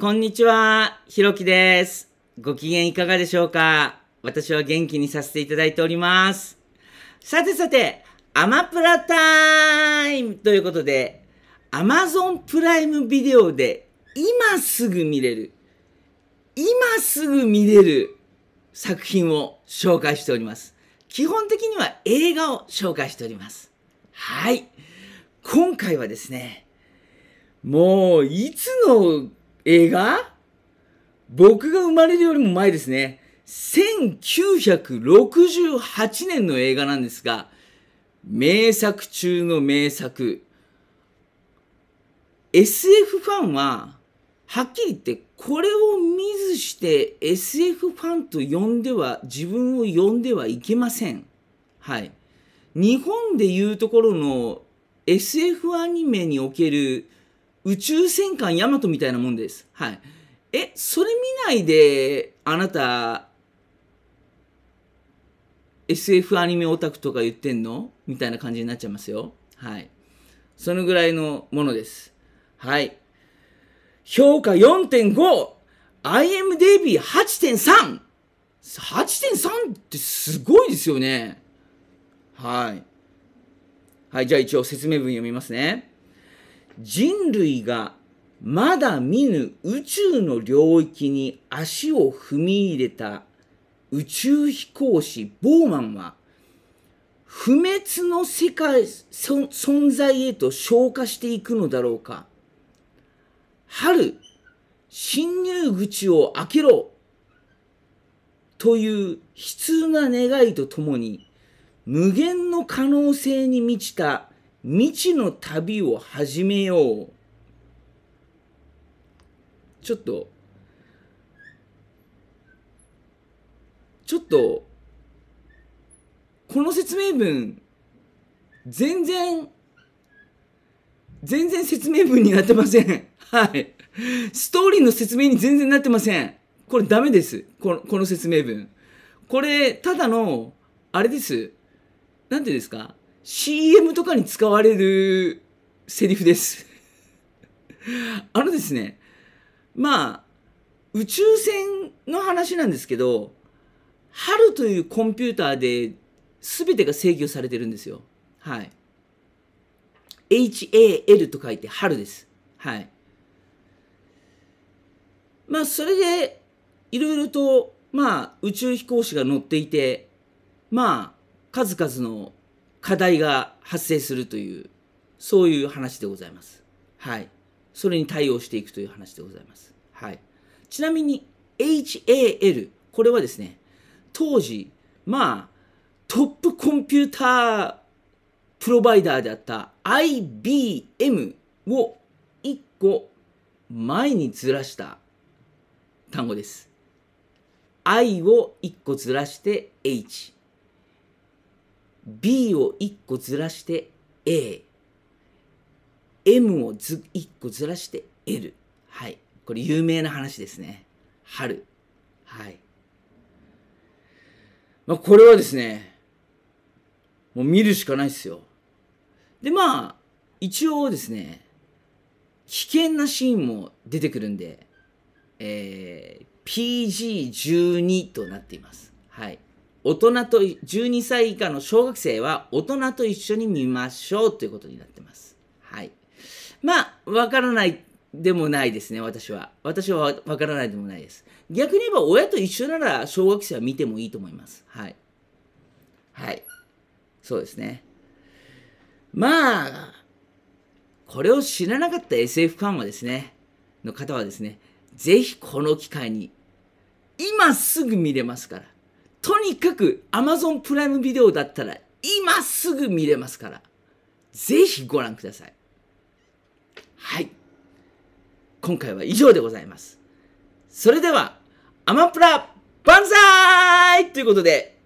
こんにちは、ひろきです。ご機嫌いかがでしょうか私は元気にさせていただいております。さてさて、アマプラタイムということで、Amazon プライムビデオで今すぐ見れる、今すぐ見れる作品を紹介しております。基本的には映画を紹介しております。はい。今回はですね、もういつの映画僕が生まれるよりも前ですね。1968年の映画なんですが、名作中の名作。SF ファンは、はっきり言って、これを見ずして SF ファンと呼んでは、自分を呼んではいけません。はい。日本でいうところの SF アニメにおける宇宙戦艦ヤマトみたいなもんです。はい。え、それ見ないで、あなた、SF アニメオタクとか言ってんのみたいな感じになっちゃいますよ。はい。そのぐらいのものです。はい。評価 4.5!IMDB8.3!8.3 ってすごいですよね。はい。はい、じゃあ一応説明文読みますね。人類がまだ見ぬ宇宙の領域に足を踏み入れた宇宙飛行士ボーマンは不滅の世界存在へと昇華していくのだろうか春侵入口を開けろという悲痛な願いとともに無限の可能性に満ちた未知の旅を始めよう。ちょっと、ちょっと、この説明文、全然、全然説明文になってません。はい。ストーリーの説明に全然なってません。これダメです。このこの説明文。これ、ただの、あれです。なんてですか CM とかに使われるセリフですあのですね、まあ、宇宙船の話なんですけど、春というコンピューターで全てが制御されてるんですよ。はい。HAL と書いて春です。はい。まあ、それで、いろいろと、まあ、宇宙飛行士が乗っていて、まあ、数々の課題が発生するという、そういう話でございます。はい。それに対応していくという話でございます。はい。ちなみに、HAL、これはですね、当時、まあ、トップコンピュータープロバイダーであった IBM を1個前にずらした単語です。I を1個ずらして H。B を1個ずらして A。M をず1個ずらして L。はい。これ有名な話ですね。春。はい。まあ、これはですね、もう見るしかないですよ。で、まあ、一応ですね、危険なシーンも出てくるんで、えー、PG12 となっています。はい。大人と12歳以下の小学生は大人と一緒に見ましょうということになってます。はい。まあ、わからないでもないですね、私は。私はわからないでもないです。逆に言えば親と一緒なら小学生は見てもいいと思います。はい。はい。そうですね。まあ、これを知らなかった SF ファンはですね、の方はですね、ぜひこの機会に、今すぐ見れますから。とにかく Amazon プライムビデオだったら今すぐ見れますから、ぜひご覧ください。はい。今回は以上でございます。それでは、アマプラ万歳ということで、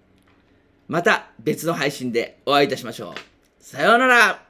また別の配信でお会いいたしましょう。さようなら